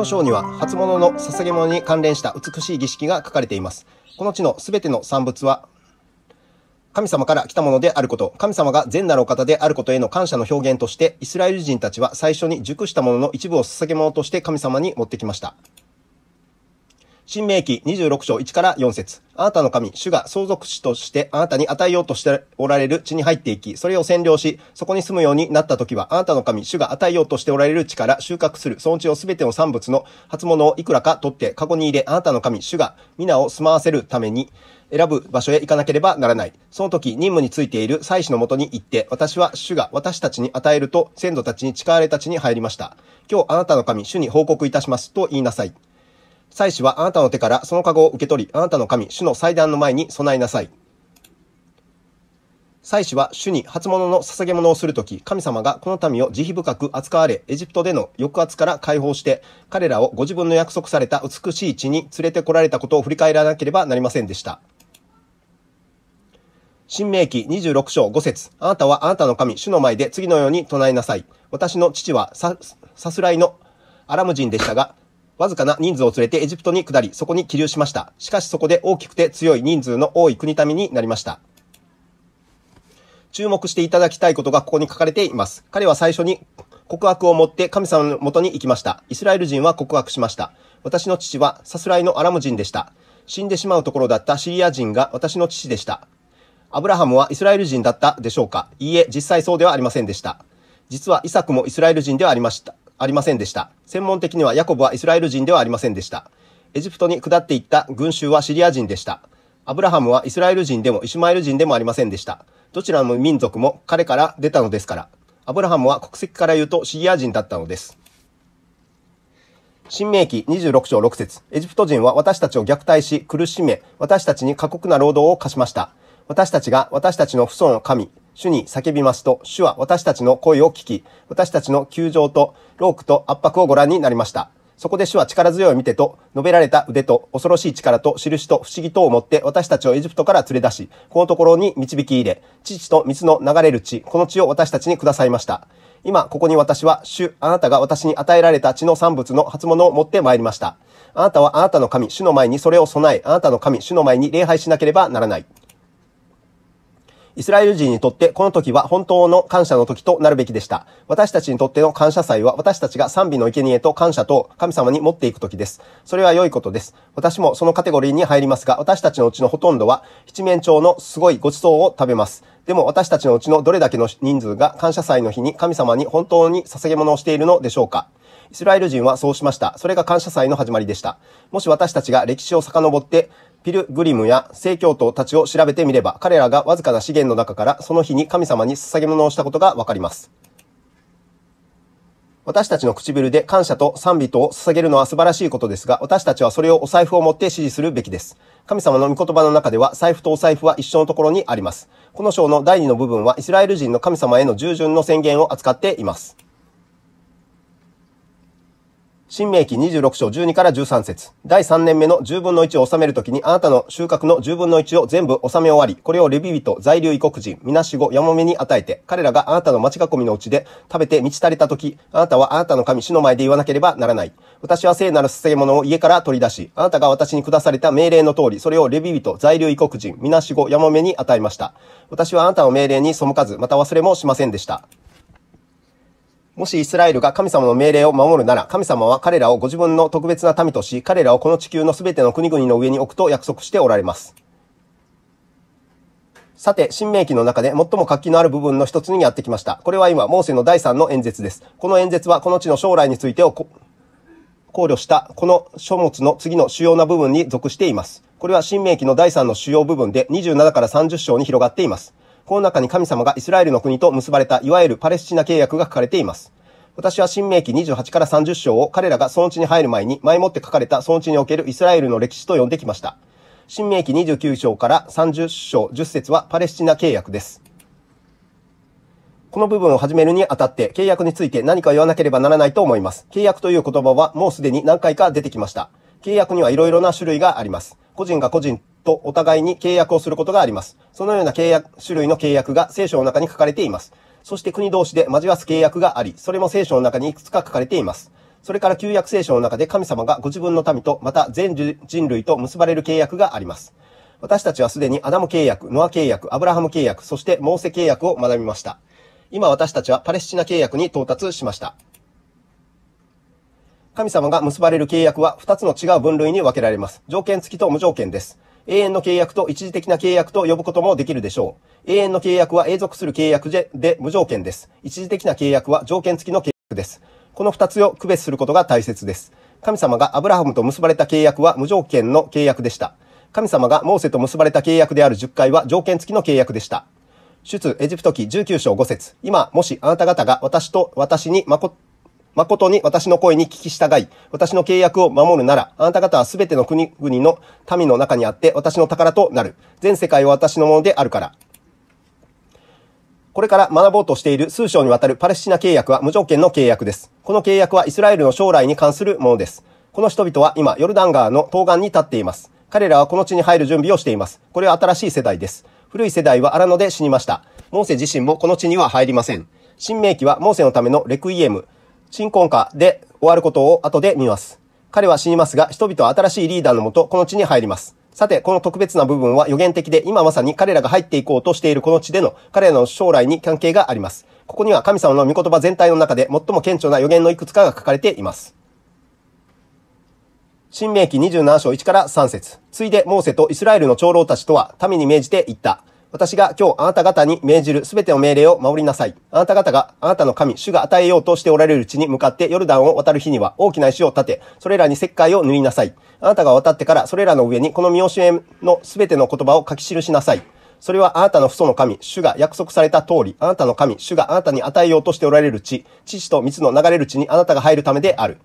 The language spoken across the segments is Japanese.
の章には初物の捧げ物に関連した美しい儀式が書かれています。この地のすべての産物は神様から来たものであること、神様が善なるお方であることへの感謝の表現として、イスラエル人たちは最初に熟したものの一部を捧げ物として神様に持ってきました。新明記26章1から4節あなたの神、主が相続主としてあなたに与えようとしておられる地に入っていき、それを占領し、そこに住むようになった時は、あなたの神、主が与えようとしておられる地から収穫する、その地をすべての産物の初物をいくらか取って、過去に入れ、あなたの神、主が皆を住まわせるために、選ぶ場所へ行かなければならない。その時、任務についている祭司のもとに行って、私は主が私たちに与えると、先祖たちに誓われた地に入りました。今日あなたの神、主に報告いたしますと言いなさい。祭司はあなたの手からその籠を受け取り、あなたの神、主の祭壇の前に備えなさい。祭司は主に初物の捧げ物をするとき、神様がこの民を慈悲深く扱われ、エジプトでの抑圧から解放して、彼らをご自分の約束された美しい地に連れてこられたことを振り返らなければなりませんでした。新明記26章5節あなたはあなたの神、主の前で次のように唱えなさい。私の父はさすらいのアラム人でしたが、わずかな人数を連れてエジプトに下り、そこに起立しました。しかしそこで大きくて強い人数の多い国民になりました。注目していただきたいことがここに書かれています。彼は最初に告白を持って神様のもとに行きました。イスラエル人は告白しました。私の父はさすらいのアラム人でした。死んでしまうところだったシリア人が私の父でした。アブラハムはイスラエル人だったでしょうかいいえ、実際そうではありませんでした。実はイサクもイスラエル人ではありました。ありませんでした。専門的にはヤコブはイスラエル人ではありませんでした。エジプトに下っていった群衆はシリア人でした。アブラハムはイスラエル人でもイシュマエル人でもありませんでした。どちらの民族も彼から出たのですから。アブラハムは国籍から言うとシリア人だったのです。新明記26章6節エジプト人は私たちを虐待し苦しめ、私たちに過酷な労働を課しました。私たちが私たちの父孫の神、主に叫びますと、主は私たちの声を聞き、私たちの窮状と、ロークと圧迫をご覧になりました。そこで主は力強い見てと、述べられた腕と、恐ろしい力と、印と、不思議とをもって、私たちをエジプトから連れ出し、このところに導き入れ、父と水の流れる地、この地を私たちにくださいました。今、ここに私は、主、あなたが私に与えられた地の産物の初物を持って参りました。あなたはあなたの神、主の前にそれを備え、あなたの神、主の前に礼拝しなければならない。イスラエル人にとってこの時は本当の感謝の時となるべきでした。私たちにとっての感謝祭は私たちが賛美の生贄と感謝と神様に持っていく時です。それは良いことです。私もそのカテゴリーに入りますが、私たちのうちのほとんどは七面鳥のすごいごちそうを食べます。でも私たちのうちのどれだけの人数が感謝祭の日に神様に本当に捧げ物をしているのでしょうかイスラエル人はそうしました。それが感謝祭の始まりでした。もし私たちが歴史を遡って、ピルグリムや聖教徒たちを調べてみれば、彼らがわずかな資源の中からその日に神様に捧げ物をしたことがわかります。私たちの唇で感謝と賛美とを捧げるのは素晴らしいことですが、私たちはそれをお財布を持って支持するべきです。神様の御言葉の中では、財布とお財布は一緒のところにあります。この章の第2の部分は、イスラエル人の神様への従順の宣言を扱っています。新明記26章12から13節第3年目の10分の1を収めるときに、あなたの収穫の10分の1を全部収め終わり、これをレビビと在留異国人、みなしご、やもめに与えて、彼らがあなたの町囲みのうちで食べて満ち足りたとき、あなたはあなたの神、死の前で言わなければならない。私は聖なる捧げ物を家から取り出し、あなたが私に下された命令の通り、それをレビビと在留異国人、みなしご、やもめに与えました。私はあなたの命令に背かず、また忘れもしませんでした。もしイスラエルが神様の命令を守るなら、神様は彼らをご自分の特別な民とし、彼らをこの地球のすべての国々の上に置くと約束しておられます。さて、新明記の中で最も活気のある部分の一つにやってきました。これは今、モーセの第3の演説です。この演説は、この地の将来についてを考慮した、この書物の次の主要な部分に属しています。これは新明記の第3の主要部分で27から30章に広がっています。この中に神様がイスラエルの国と結ばれた、いわゆるパレスチナ契約が書かれています。私は新明記28から30章を彼らがその地に入る前に前もって書かれたその地におけるイスラエルの歴史と呼んできました。新明記29章から30章10節はパレスチナ契約です。この部分を始めるにあたって契約について何か言わなければならないと思います。契約という言葉はもうすでに何回か出てきました。契約には色々な種類があります。個人が個人とお互いに契約をすることがあります。そのような契約、種類の契約が聖書の中に書かれています。そして国同士で交わす契約があり、それも聖書の中にいくつか書かれています。それから旧約聖書の中で神様がご自分の民と、また全人類と結ばれる契約があります。私たちはすでにアダム契約、ノア契約、アブラハム契約、そしてモーセ契約を学びました。今私たちはパレスチナ契約に到達しました。神様が結ばれる契約は2つの違う分類に分けられます。条件付きと無条件です。永遠の契約と一時的な契約と呼ぶこともできるでしょう。永遠の契約は永続する契約で無条件です。一時的な契約は条件付きの契約です。この二つを区別することが大切です。神様がアブラハムと結ばれた契約は無条件の契約でした。神様がモーセと結ばれた契約である10回は条件付きの契約でした。出エジプト記19章5節今、もしあなた方が私と私に誠誠に私の声に聞き従い、私の契約を守るなら、あなた方はすべての国々の民の中にあって、私の宝となる。全世界は私のものであるから。これから学ぼうとしている数章にわたるパレスチナ契約は無条件の契約です。この契約はイスラエルの将来に関するものです。この人々は今、ヨルダン川の東岸に立っています。彼らはこの地に入る準備をしています。これは新しい世代です。古い世代は荒野で死にました。モーセ自身もこの地には入りません。新明記はモーセのためのレクイエム、新婚家で終わることを後で見ます。彼は死にますが、人々は新しいリーダーのもと、この地に入ります。さて、この特別な部分は予言的で、今まさに彼らが入っていこうとしているこの地での彼らの将来に関係があります。ここには神様の御言葉全体の中で最も顕著な予言のいくつかが書かれています。新明記27章1から3節ついでモーセとイスラエルの長老たちとは、民に命じて言った。私が今日あなた方に命じるすべての命令を守りなさい。あなた方があなたの神、主が与えようとしておられるうちに向かってヨルダンを渡る日には大きな石を立て、それらに石灰を塗りなさい。あなたが渡ってからそれらの上にこの見教えのすべての言葉を書き記しなさい。それはあなたの父祖の神、主が約束された通り、あなたの神、主があなたに与えようとしておられる地、父と蜜の流れる地にあなたが入るためである。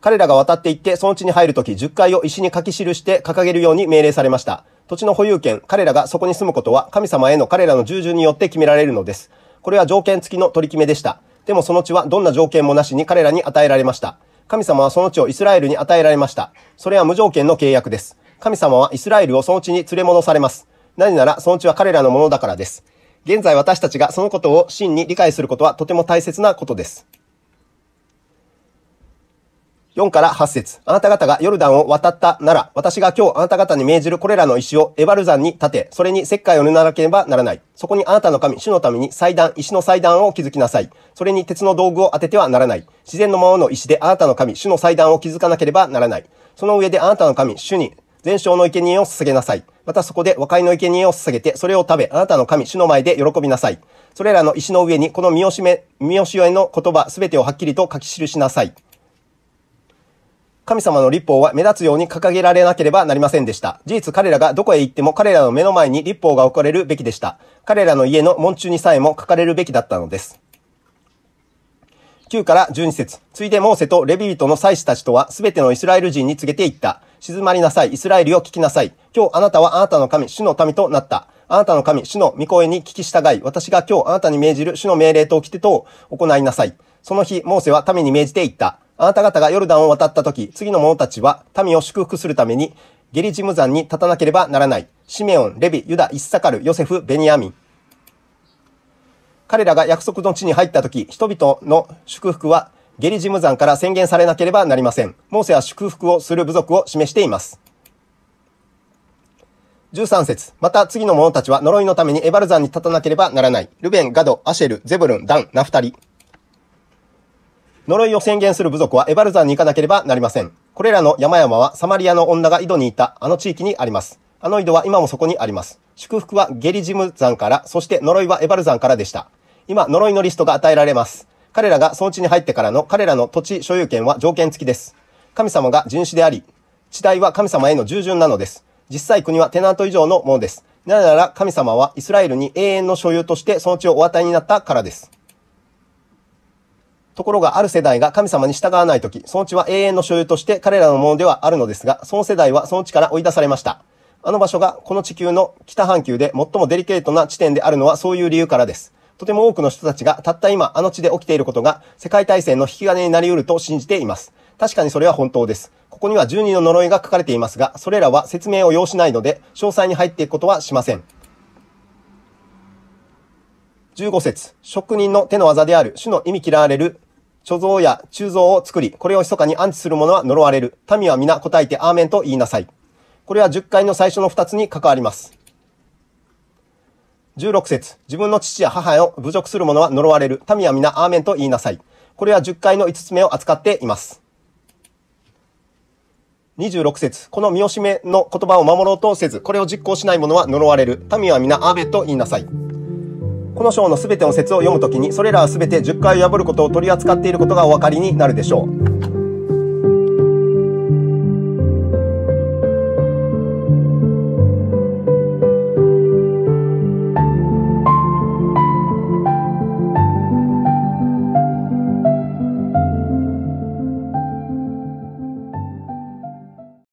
彼らが渡っていって、その地に入るとき、十回を石に書き記して掲げるように命令されました。土地の保有権、彼らがそこに住むことは、神様への彼らの従順によって決められるのです。これは条件付きの取り決めでした。でもその地はどんな条件もなしに彼らに与えられました。神様はその地をイスラエルに与えられました。それは無条件の契約です。神様はイスラエルをその地に連れ戻されます。なぜならその地は彼らのものだからです。現在私たちがそのことを真に理解することはとても大切なことです。4から8節あなた方がヨルダンを渡ったなら、私が今日あなた方に命じるこれらの石をエバル山に立て、それに石灰を塗らなければならない。そこにあなたの神、主のために祭壇、石の祭壇を築きなさい。それに鉄の道具を当ててはならない。自然のままの石であなたの神、主の祭壇を築かなければならない。その上であなたの神、主に全焼の生贄を捧げなさい。またそこで和解の生贄を捧げて、それを食べ、あなたの神、主の前で喜びなさい。それらの石の上に、この見よしめ、見よしよえの言葉、すべてをはっきりと書き記しなさい。神様の立法は目立つように掲げられなければなりませんでした。事実彼らがどこへ行っても彼らの目の前に立法が置かれるべきでした。彼らの家の門中にさえも書かれるべきだったのです。9から12節ついでモーセとレビートの祭司たちとは、全てのイスラエル人に告げていった。静まりなさい、イスラエルを聞きなさい。今日あなたはあなたの神、主の民となった。あなたの神、主の御声に聞き従い、私が今日あなたに命じる主の命令と掟と行いなさい。その日、モーセは民に命じていった。あなた方がヨルダンを渡った時、次の者たちは民を祝福するために、ゲリジム山に立たなければならない。シメオン、レビ、ユダ、イッサカル、ヨセフ、ベニヤミン。彼らが約束の地に入った時、人々の祝福はゲリジム山から宣言されなければなりません。モーセは祝福をする部族を示しています。13節また次の者たちは呪いのためにエバル山に立たなければならない。ルベン、ガド、アシェル、ゼブルン、ダン、ナフタリ。呪いを宣言する部族はエバルザンに行かなければなりません。これらの山々はサマリアの女が井戸にいたあの地域にあります。あの井戸は今もそこにあります。祝福はゲリジム山から、そして呪いはエバル山からでした。今、呪いのリストが与えられます。彼らがその地に入ってからの彼らの土地所有権は条件付きです。神様が人種であり、地帯は神様への従順なのです。実際国はテナント以上のものです。なぜなら神様はイスラエルに永遠の所有としてその地をお与えになったからです。ところがある世代が神様に従わないとき、その地は永遠の所有として彼らのものではあるのですが、その世代はその地から追い出されました。あの場所がこの地球の北半球で最もデリケートな地点であるのはそういう理由からです。とても多くの人たちがたった今あの地で起きていることが世界大戦の引き金になり得ると信じています。確かにそれは本当です。ここには1人の呪いが書かれていますが、それらは説明を要しないので、詳細に入っていくことはしません。15節職人の手の技である主の意味嫌われる貯蔵や鋳造を作り、これを密かに安置する者は呪われる。民は皆答えてアーメンと言いなさい。これは10回の最初の2つに関わります。16節自分の父や母を侮辱する者は呪われる。民は皆アーメンと言いなさい。これは10回の5つ目を扱っています。26節この見しめの言葉を守ろうとせず、これを実行しない者は呪われる。民は皆アーメンと言いなさい。この章の全ての説を読むときに、それらは全て10回破ることを取り扱っていることがお分かりになるでしょう。